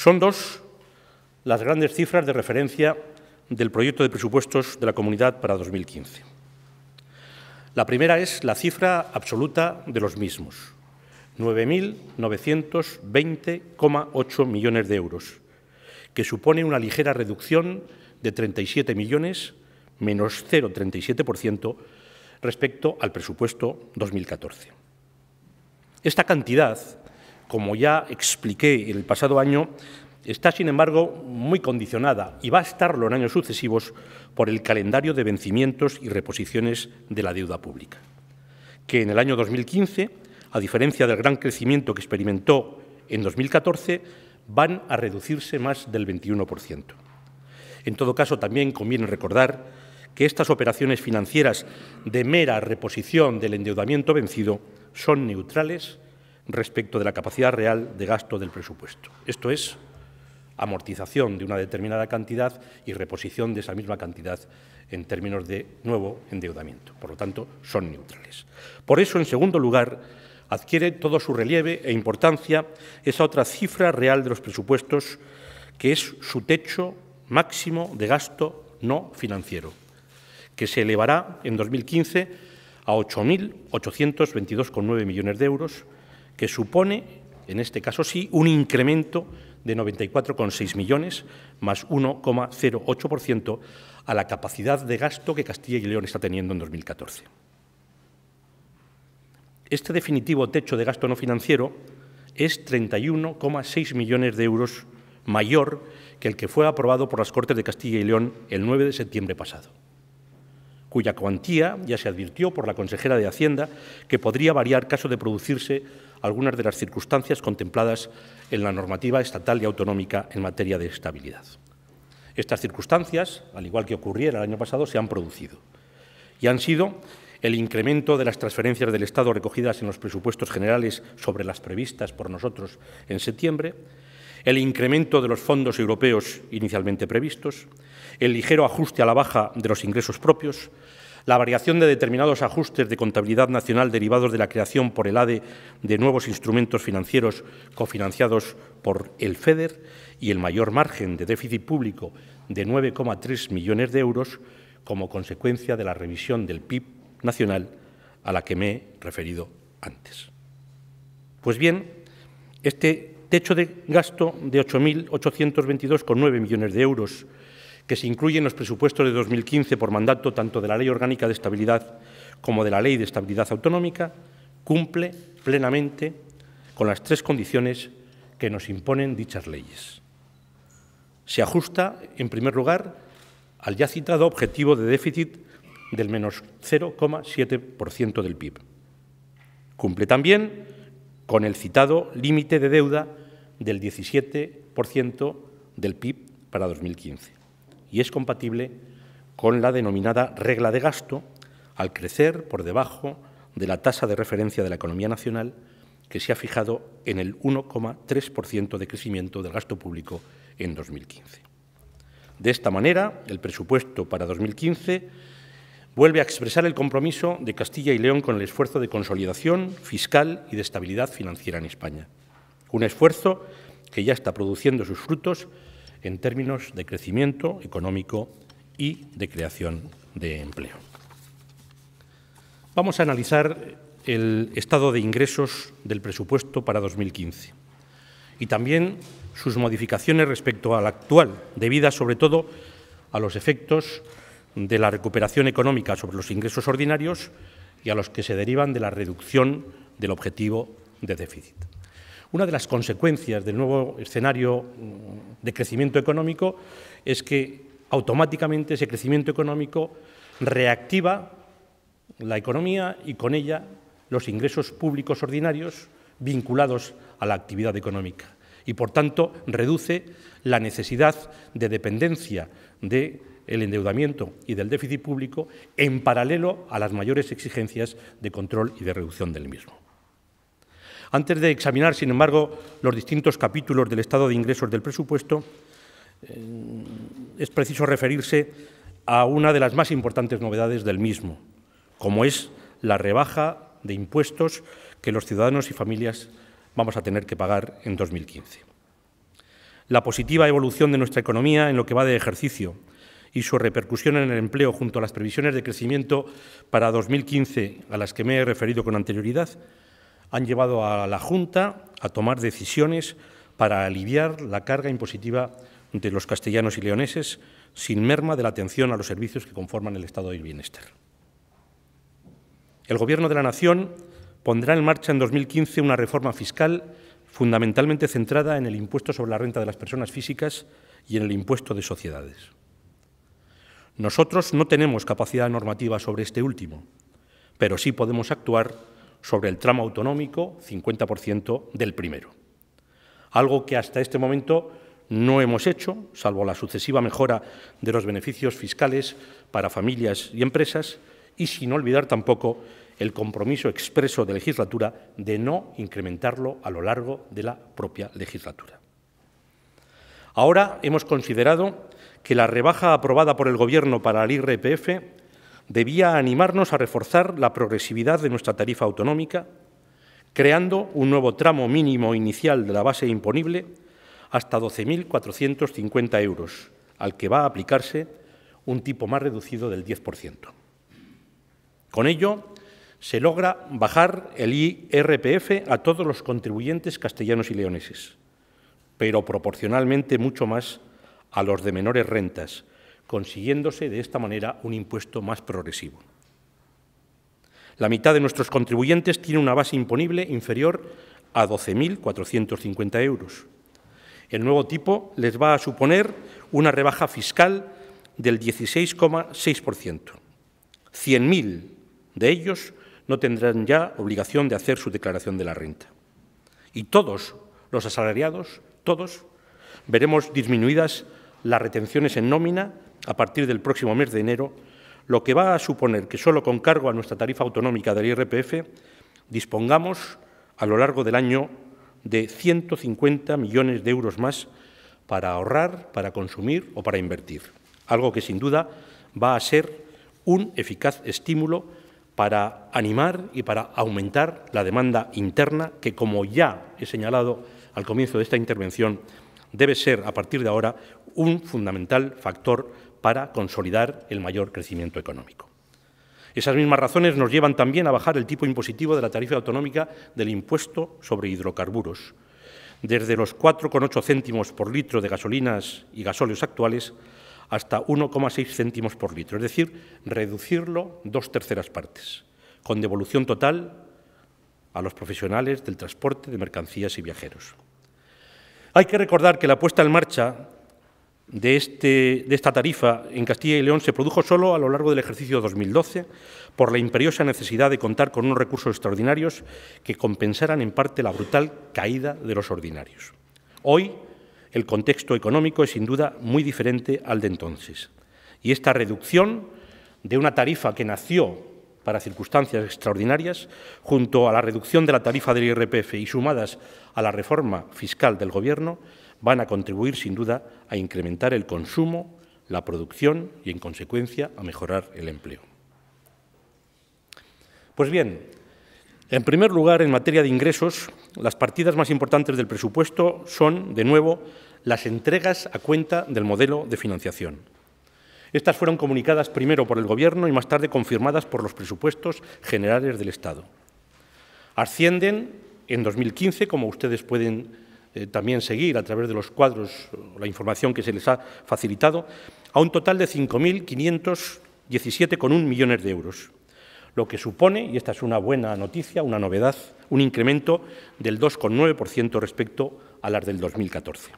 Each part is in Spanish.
Son dos las grandes cifras de referencia del proyecto de presupuestos de la comunidad para 2015. La primera es la cifra absoluta de los mismos, 9.920,8 millones de euros, que supone una ligera reducción de 37 millones, menos 0,37% respecto al presupuesto 2014. Esta cantidad como ya expliqué en el pasado año, está, sin embargo, muy condicionada y va a estarlo en años sucesivos por el calendario de vencimientos y reposiciones de la deuda pública, que en el año 2015, a diferencia del gran crecimiento que experimentó en 2014, van a reducirse más del 21%. En todo caso, también conviene recordar que estas operaciones financieras de mera reposición del endeudamiento vencido son neutrales respecto de la capacidad real de gasto del presupuesto. Esto es amortización de una determinada cantidad y reposición de esa misma cantidad en términos de nuevo endeudamiento. Por lo tanto, son neutrales. Por eso, en segundo lugar, adquiere todo su relieve e importancia esa otra cifra real de los presupuestos, que es su techo máximo de gasto no financiero, que se elevará en 2015 a 8.822,9 millones de euros, que supone, en este caso sí, un incremento de 94,6 millones, más 1,08% a la capacidad de gasto que Castilla y León está teniendo en 2014. Este definitivo techo de gasto no financiero es 31,6 millones de euros mayor que el que fue aprobado por las Cortes de Castilla y León el 9 de septiembre pasado, cuya cuantía ya se advirtió por la consejera de Hacienda que podría variar caso de producirse algunas de las circunstancias contempladas en la normativa estatal y autonómica en materia de estabilidad. Estas circunstancias, al igual que ocurriera el año pasado, se han producido y han sido el incremento de las transferencias del Estado recogidas en los presupuestos generales sobre las previstas por nosotros en septiembre, el incremento de los fondos europeos inicialmente previstos, el ligero ajuste a la baja de los ingresos propios, la variación de determinados ajustes de contabilidad nacional derivados de la creación por el ADE de nuevos instrumentos financieros cofinanciados por el FEDER y el mayor margen de déficit público de 9,3 millones de euros como consecuencia de la revisión del PIB nacional a la que me he referido antes. Pues bien, este techo de gasto de 8.822,9 millones de euros que se incluye en los presupuestos de 2015 por mandato tanto de la Ley Orgánica de Estabilidad como de la Ley de Estabilidad Autonómica, cumple plenamente con las tres condiciones que nos imponen dichas leyes. Se ajusta, en primer lugar, al ya citado objetivo de déficit del menos 0,7% del PIB. Cumple también con el citado límite de deuda del 17% del PIB para 2015 y es compatible con la denominada regla de gasto al crecer por debajo de la tasa de referencia de la economía nacional que se ha fijado en el 1,3% de crecimiento del gasto público en 2015. De esta manera, el presupuesto para 2015 vuelve a expresar el compromiso de Castilla y León con el esfuerzo de consolidación fiscal y de estabilidad financiera en España. Un esfuerzo que ya está produciendo sus frutos en términos de crecimiento económico y de creación de empleo. Vamos a analizar el estado de ingresos del presupuesto para 2015 y también sus modificaciones respecto al actual, debidas sobre todo a los efectos de la recuperación económica sobre los ingresos ordinarios y a los que se derivan de la reducción del objetivo de déficit. Una de las consecuencias del nuevo escenario de crecimiento económico es que automáticamente ese crecimiento económico reactiva la economía y con ella los ingresos públicos ordinarios vinculados a la actividad económica y por tanto reduce la necesidad de dependencia del el endeudamiento y del déficit público en paralelo a las mayores exigencias de control y de reducción del mismo. Antes de examinar, sin embargo, los distintos capítulos del estado de ingresos del presupuesto, eh, es preciso referirse a una de las más importantes novedades del mismo, como es la rebaja de impuestos que los ciudadanos y familias vamos a tener que pagar en 2015. La positiva evolución de nuestra economía en lo que va de ejercicio y su repercusión en el empleo junto a las previsiones de crecimiento para 2015 a las que me he referido con anterioridad han llevado a la Junta a tomar decisiones para aliviar la carga impositiva de los castellanos y leoneses sin merma de la atención a los servicios que conforman el estado del bienestar. El Gobierno de la Nación pondrá en marcha en 2015 una reforma fiscal fundamentalmente centrada en el impuesto sobre la renta de las personas físicas y en el impuesto de sociedades. Nosotros no tenemos capacidad normativa sobre este último, pero sí podemos actuar sobre el tramo autonómico, 50% del primero. Algo que hasta este momento no hemos hecho, salvo la sucesiva mejora de los beneficios fiscales para familias y empresas, y sin olvidar tampoco el compromiso expreso de legislatura de no incrementarlo a lo largo de la propia legislatura. Ahora hemos considerado que la rebaja aprobada por el Gobierno para el IRPF debía animarnos a reforzar la progresividad de nuestra tarifa autonómica, creando un nuevo tramo mínimo inicial de la base imponible hasta 12.450 euros, al que va a aplicarse un tipo más reducido del 10%. Con ello, se logra bajar el IRPF a todos los contribuyentes castellanos y leoneses, pero proporcionalmente mucho más a los de menores rentas, consiguiéndose de esta manera un impuesto más progresivo. La mitad de nuestros contribuyentes tiene una base imponible inferior a 12.450 euros. El nuevo tipo les va a suponer una rebaja fiscal del 16,6%. 100.000 de ellos no tendrán ya obligación de hacer su declaración de la renta. Y todos los asalariados, todos, veremos disminuidas las retenciones en nómina a partir del próximo mes de enero, lo que va a suponer que solo con cargo a nuestra tarifa autonómica del IRPF dispongamos a lo largo del año de 150 millones de euros más para ahorrar, para consumir o para invertir. Algo que sin duda va a ser un eficaz estímulo para animar y para aumentar la demanda interna que, como ya he señalado al comienzo de esta intervención, debe ser a partir de ahora un fundamental factor para consolidar el mayor crecimiento económico. Esas mismas razones nos llevan también a bajar el tipo impositivo de la tarifa autonómica del impuesto sobre hidrocarburos, desde los 4,8 céntimos por litro de gasolinas y gasóleos actuales hasta 1,6 céntimos por litro, es decir, reducirlo dos terceras partes, con devolución total a los profesionales del transporte de mercancías y viajeros. Hay que recordar que la puesta en marcha este, de, esta tarifa en Castilla y León se produjo solo a lo largo del ejercicio 2012 por la imperiosa necesidad de contar con unos recursos extraordinarios que compensaran en parte la brutal caída de los ordinarios. Hoy el contexto económico es sin duda muy diferente al de entonces y esta reducción de una tarifa que nació para circunstancias extraordinarias, junto a la reducción de la tarifa del IRPF y sumadas a la reforma fiscal del Gobierno, van a contribuir sin duda a incrementar el consumo, la producción y, en consecuencia, a mejorar el empleo. Pues bien, en primer lugar, en materia de ingresos, las partidas más importantes del presupuesto son, de nuevo, las entregas a cuenta del modelo de financiación. Estas fueron comunicadas primero por el Gobierno y más tarde confirmadas por los presupuestos generales del Estado. Ascienden en 2015, como ustedes pueden eh, también seguir a través de los cuadros la información que se les ha facilitado, a un total de 5.517,1 millones de euros, lo que supone, y esta es una buena noticia, una novedad, un incremento del 2,9% respecto a las del 2014.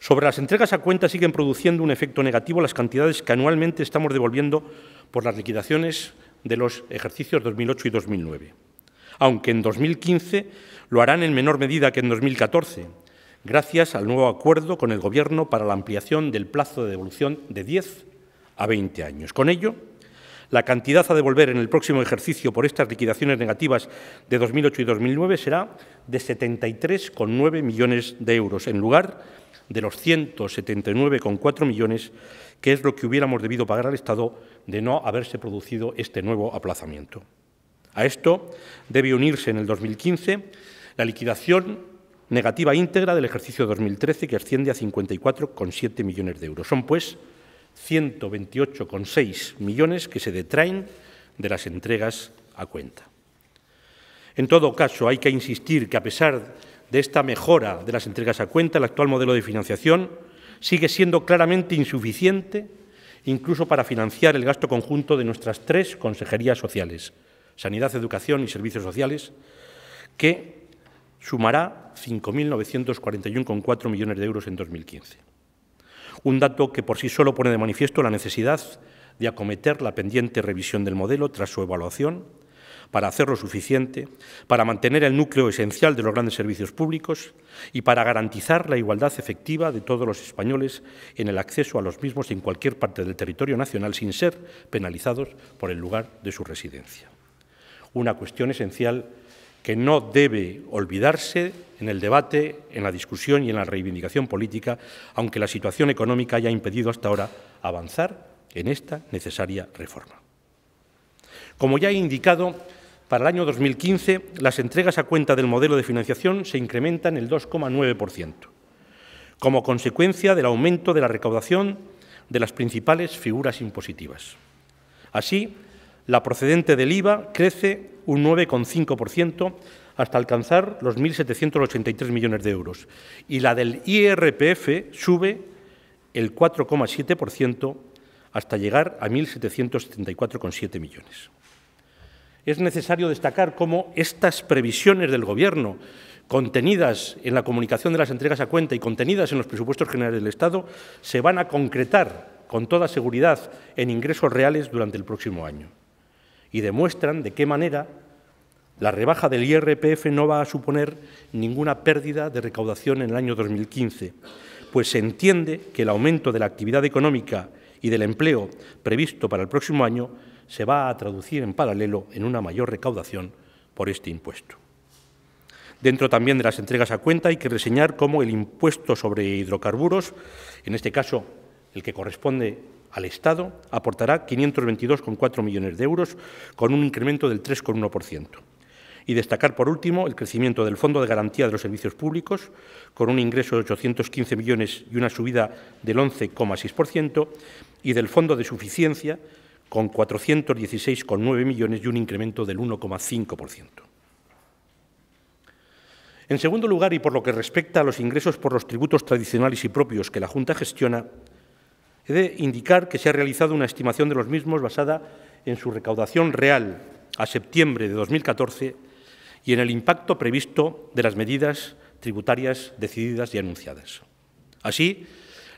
Sobre las entregas a cuenta siguen produciendo un efecto negativo las cantidades que anualmente estamos devolviendo por las liquidaciones de los ejercicios 2008 y 2009 aunque en 2015 lo harán en menor medida que en 2014, gracias al nuevo acuerdo con el Gobierno para la ampliación del plazo de devolución de 10 a 20 años. Con ello, la cantidad a devolver en el próximo ejercicio por estas liquidaciones negativas de 2008 y 2009 será de 73,9 millones de euros, en lugar de los 179,4 millones, que es lo que hubiéramos debido pagar al Estado de no haberse producido este nuevo aplazamiento. A esto debe unirse en el 2015 la liquidación negativa íntegra del ejercicio 2013, que asciende a 54,7 millones de euros. Son, pues, 128,6 millones que se detraen de las entregas a cuenta. En todo caso, hay que insistir que, a pesar de esta mejora de las entregas a cuenta, el actual modelo de financiación sigue siendo claramente insuficiente incluso para financiar el gasto conjunto de nuestras tres consejerías sociales, Sanidad, Educación y Servicios Sociales, que sumará 5.941,4 millones de euros en 2015. Un dato que por sí solo pone de manifiesto la necesidad de acometer la pendiente revisión del modelo tras su evaluación, para hacerlo suficiente, para mantener el núcleo esencial de los grandes servicios públicos y para garantizar la igualdad efectiva de todos los españoles en el acceso a los mismos en cualquier parte del territorio nacional sin ser penalizados por el lugar de su residencia una cuestión esencial que no debe olvidarse en el debate, en la discusión y en la reivindicación política, aunque la situación económica haya impedido hasta ahora avanzar en esta necesaria reforma. Como ya he indicado, para el año 2015 las entregas a cuenta del modelo de financiación se incrementan el 2,9%, como consecuencia del aumento de la recaudación de las principales figuras impositivas. Así, la procedente del IVA crece un 9,5% hasta alcanzar los 1.783 millones de euros y la del IRPF sube el 4,7% hasta llegar a 1.774,7 millones. Es necesario destacar cómo estas previsiones del Gobierno, contenidas en la comunicación de las entregas a cuenta y contenidas en los presupuestos generales del Estado, se van a concretar con toda seguridad en ingresos reales durante el próximo año y demuestran de qué manera la rebaja del IRPF no va a suponer ninguna pérdida de recaudación en el año 2015, pues se entiende que el aumento de la actividad económica y del empleo previsto para el próximo año se va a traducir en paralelo en una mayor recaudación por este impuesto. Dentro también de las entregas a cuenta hay que reseñar cómo el impuesto sobre hidrocarburos, en este caso el que corresponde al Estado aportará 522,4 millones de euros, con un incremento del 3,1%. Y destacar, por último, el crecimiento del Fondo de Garantía de los Servicios Públicos, con un ingreso de 815 millones y una subida del 11,6%, y del Fondo de Suficiencia, con 416,9 millones y un incremento del 1,5%. En segundo lugar, y por lo que respecta a los ingresos por los tributos tradicionales y propios que la Junta gestiona, He de indicar que se ha realizado una estimación de los mismos basada en su recaudación real a septiembre de 2014 y en el impacto previsto de las medidas tributarias decididas y anunciadas. Así,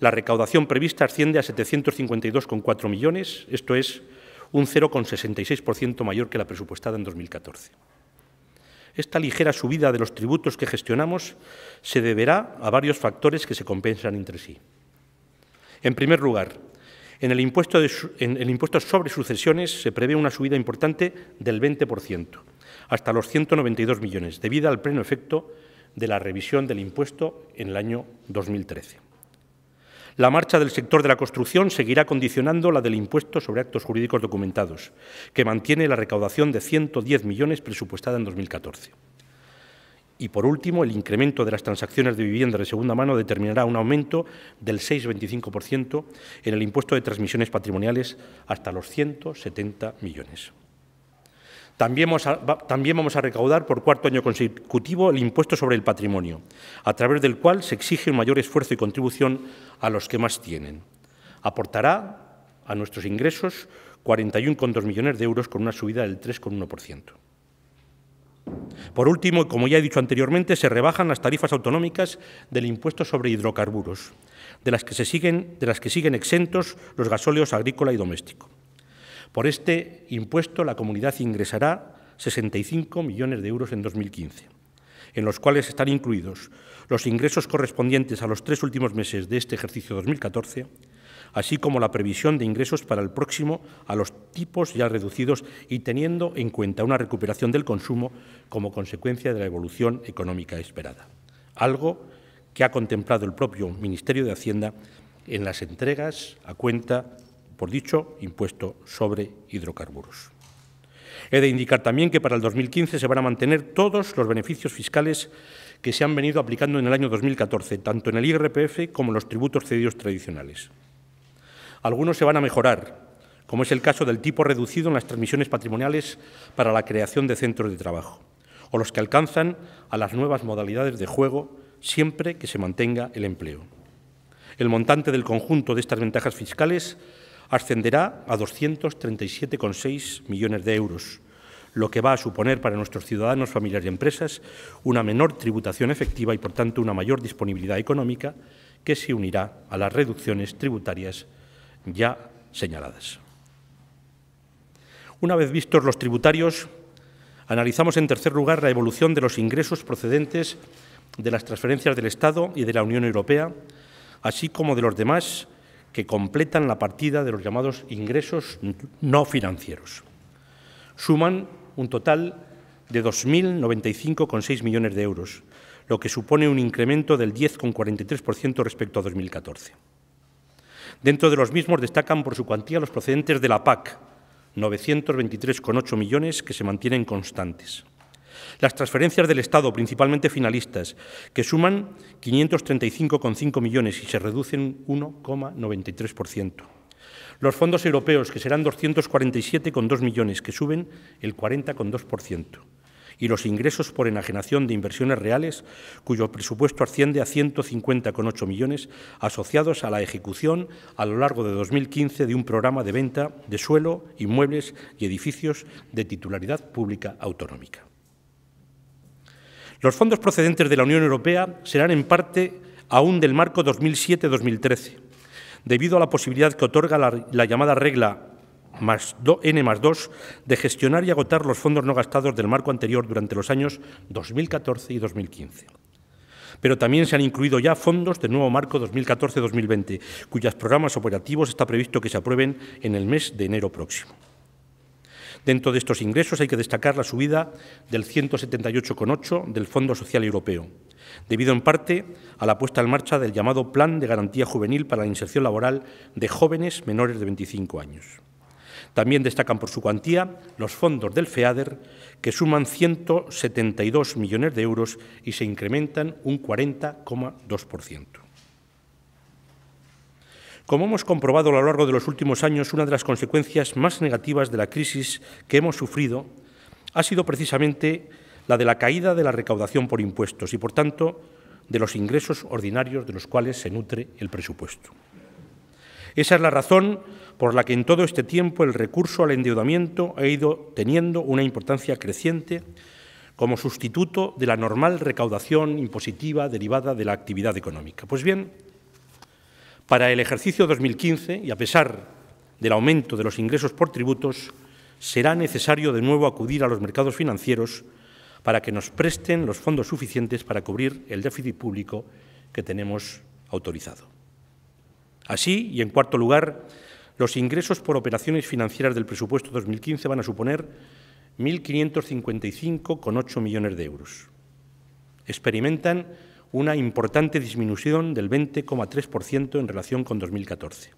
la recaudación prevista asciende a 752,4 millones, esto es un 0,66% mayor que la presupuestada en 2014. Esta ligera subida de los tributos que gestionamos se deberá a varios factores que se compensan entre sí. En primer lugar, en el, impuesto sobre sucesiones se prevé una subida importante del 20%, hasta los 192 millones, debido al pleno efecto de la revisión del impuesto en el año 2013. La marcha del sector de la construcción seguirá condicionando la del impuesto sobre actos jurídicos documentados, que mantiene la recaudación de 110 millones presupuestada en 2014. Y por último, el incremento de las transacciones de vivienda de segunda mano determinará un aumento del 6,25% en el impuesto de transmisiones patrimoniales hasta los 170 millones. También vamos, a, también vamos, a, recaudar por cuarto año consecutivo el impuesto sobre el patrimonio, a través del cual se exige un mayor esfuerzo y contribución a los que más tienen. Aportará a nuestros ingresos 41,2 millones de euros con una subida del 3,1%. Por último, como ya he dicho anteriormente, se rebajan las tarifas autonómicas del impuesto sobre hidrocarburos, de las que, se siguen, de las que siguen exentos los gasóleos agrícola y doméstico. Por este impuesto, la comunidad ingresará 65 millones de euros en 2015, en los cuales están incluidos los ingresos correspondientes a los tres últimos meses de este ejercicio 2014, así como la previsión de ingresos para el próximo a los tipos ya reducidos y teniendo en cuenta una recuperación del consumo como consecuencia de la evolución económica esperada. Algo que ha contemplado el propio Ministerio de Hacienda en las entregas a cuenta por dicho impuesto sobre hidrocarburos. He de indicar también que para el 2015 se van a mantener todos los beneficios fiscales que se han venido aplicando en el año 2014, tanto en el IRPF como en los tributos cedidos tradicionales. Algunos se van a mejorar, como es el caso del tipo reducido en las transmisiones patrimoniales para la creación de centros de trabajo, o los que alcanzan a las nuevas modalidades de juego siempre que se mantenga el empleo. El montante del conjunto de estas ventajas fiscales ascenderá a 237,6 millones de euros, lo que va a suponer para nuestros ciudadanos, familiares y empresas una menor tributación efectiva y, por tanto, una mayor disponibilidad económica que se unirá a las reducciones tributarias ya señaladas. Una vez vistos los tributarios, analizamos en tercer lugar la evolución de los ingresos procedentes de las transferencias del Estado y de la Unión Europea, así como de los demás que completan la partida de los llamados ingresos no financieros. Suman un total de 2.095,6 millones de euros, lo que supone un incremento del 10,43% respecto a 2014. Dentro de los mismos destacan por su cuantía los procedentes de la PAC, 923,8 millones que se mantienen constantes. Las transferencias del Estado, principalmente finalistas, que suman 535,5 millones y se reducen 1,93%. Los fondos europeos, que serán 247,2 millones, que suben el 40,2% y los ingresos por enajenación de inversiones reales, cuyo presupuesto asciende a 150,8 millones, asociados a la ejecución a lo largo de 2015 de un programa de venta de suelo, inmuebles y edificios de titularidad pública autonómica. Los fondos procedentes de la Unión Europea serán en parte aún del marco 2007-2013, debido a la posibilidad que otorga la, la llamada regla N más 2 de gestionar y agotar los fondos no gastados del marco anterior durante los años 2014 y 2015. Pero también se han incluido ya fondos del nuevo marco 2014-2020, cuyos programas operativos está previsto que se aprueben en el mes de enero próximo. Dentro de estos ingresos hay que destacar la subida del 178,8 del Fondo Social Europeo, debido en parte a la puesta en marcha del llamado Plan de Garantía Juvenil para la Inserción Laboral de Jóvenes Menores de 25 años. También destacan por su cuantía los fondos del FEADER, que suman 172 millones de euros y se incrementan un 40,2%. Como hemos comprobado a lo largo de los últimos años, una de las consecuencias más negativas de la crisis que hemos sufrido ha sido precisamente la de la caída de la recaudación por impuestos y, por tanto, de los ingresos ordinarios de los cuales se nutre el presupuesto. Esa es la razón por la que en todo este tiempo el recurso al endeudamiento ha ido teniendo una importancia creciente como sustituto de la normal recaudación impositiva derivada de la actividad económica. Pues bien, para el ejercicio 2015, y a pesar del aumento de los ingresos por tributos, será necesario de nuevo acudir a los mercados financieros para que nos presten los fondos suficientes para cubrir el déficit público que tenemos autorizado. Así, y en cuarto lugar, los ingresos por operaciones financieras del presupuesto 2015 van a suponer 1.555,8 millones de euros. Experimentan una importante disminución del 20,3% en relación con 2014,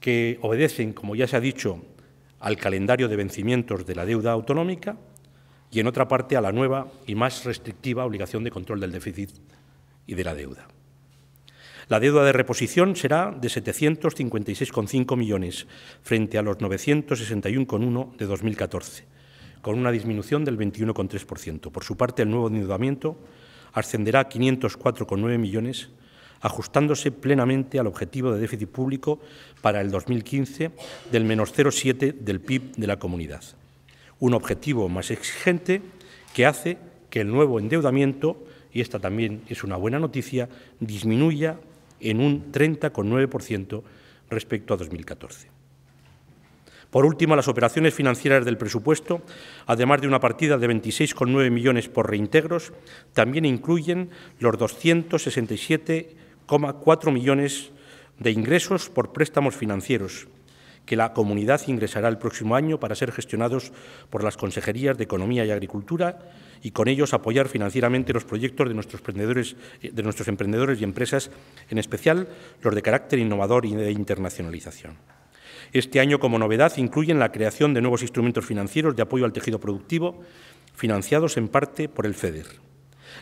que obedecen, como ya se ha dicho, al calendario de vencimientos de la deuda autonómica y, en otra parte, a la nueva y más restrictiva obligación de control del déficit y de la deuda. La deuda de reposición será de 756,5 millones, frente a los 961,1 de 2014, con una disminución del 21,3%. Por su parte, el nuevo endeudamiento ascenderá a 504,9 millones, ajustándose plenamente al objetivo de déficit público para el 2015 del menos 0,7 del PIB de la comunidad. Un objetivo más exigente que hace que el nuevo endeudamiento, y esta también es una buena noticia, disminuya en un 30,9% respecto a 2014. Por último, las operaciones financieras del presupuesto, además de una partida de 26,9 millones por reintegros, también incluyen los 267,4 millones de ingresos por préstamos financieros, que la comunidad ingresará el próximo año para ser gestionados por las consejerías de Economía y Agricultura y con ellos apoyar financieramente los proyectos de nuestros emprendedores, y empresas, en especial los de carácter innovador y de internacionalización. Este año, como novedad, incluyen la creación de nuevos instrumentos financieros de apoyo al tejido productivo, financiados en parte por el FEDER.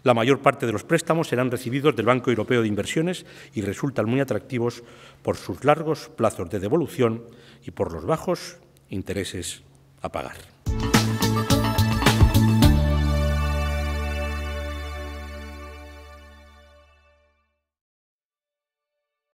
La mayor parte de los préstamos serán recibidos del Banco Europeo de Inversiones y resultan muy atractivos por sus largos plazos de devolución y por los bajos intereses a pagar.